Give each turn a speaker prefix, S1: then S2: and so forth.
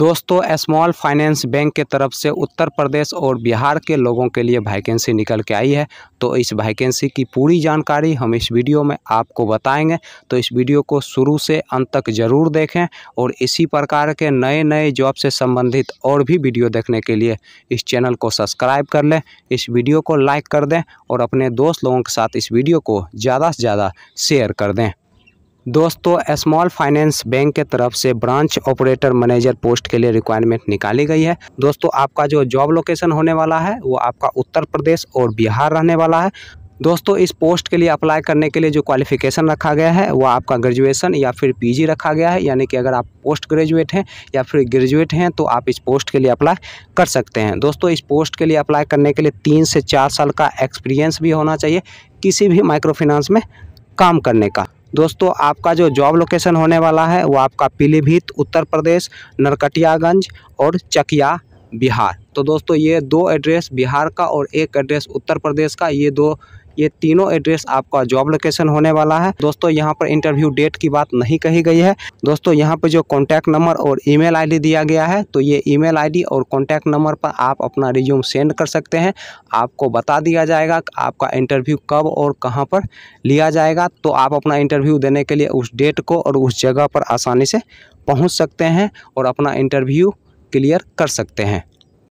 S1: दोस्तों small finance bank के तरफ से उत्तर प्रदेश और बिहार के लोगों के लिए वैकेंसी निकल के आई है तो इस वैकेंसी की पूरी जानकारी हम इस वीडियो में आपको बताएंगे तो इस वीडियो को शुरू से अंत तक ज़रूर देखें और इसी प्रकार के नए नए जॉब से संबंधित और भी वीडियो देखने के लिए इस चैनल को सब्सक्राइब कर लें इस वीडियो को लाइक कर दें और अपने दोस्त लोगों के साथ इस वीडियो को ज़्यादा से ज़्यादा शेयर कर दें दोस्तों स्मॉल फाइनेंस बैंक के तरफ से ब्रांच ऑपरेटर मैनेजर पोस्ट के लिए रिक्वायरमेंट निकाली गई है दोस्तों आपका जो जॉब लोकेशन होने वाला है वो आपका उत्तर प्रदेश और बिहार रहने वाला है दोस्तों इस पोस्ट के लिए अप्लाई करने के लिए जो क्वालिफिकेशन रखा गया है वह आपका ग्रेजुएशन या फिर पीजी रखा गया है यानी कि अगर आप पोस्ट ग्रेजुएट हैं या फिर ग्रेजुएट हैं तो आप इस पोस्ट के लिए अप्लाई कर सकते हैं दोस्तों इस पोस्ट के लिए अप्लाई करने के लिए तीन से चार साल का एक्सपीरियंस भी होना चाहिए किसी भी माइक्रो फाइनेंस में काम करने का दोस्तों आपका जो जॉब लोकेशन होने वाला है वो आपका पीलीभीत उत्तर प्रदेश नरकटियागंज और चकिया बिहार तो दोस्तों ये दो एड्रेस बिहार का और एक एड्रेस उत्तर प्रदेश का ये दो ये तीनों एड्रेस आपका जॉब लोकेशन होने वाला है दोस्तों यहाँ पर इंटरव्यू डेट की बात नहीं कही गई है दोस्तों यहाँ पर जो कॉन्टैक्ट नंबर और ईमेल आईडी दिया गया है तो ये ईमेल आईडी और कॉन्टैक्ट नंबर पर आप अपना रिज्यूम सेंड कर सकते हैं आपको बता दिया जाएगा आपका इंटरव्यू कब और कहाँ पर लिया जाएगा तो आप अपना इंटरव्यू देने के लिए उस डेट को और उस जगह पर आसानी से पहुँच सकते हैं और अपना इंटरव्यू क्लियर कर सकते हैं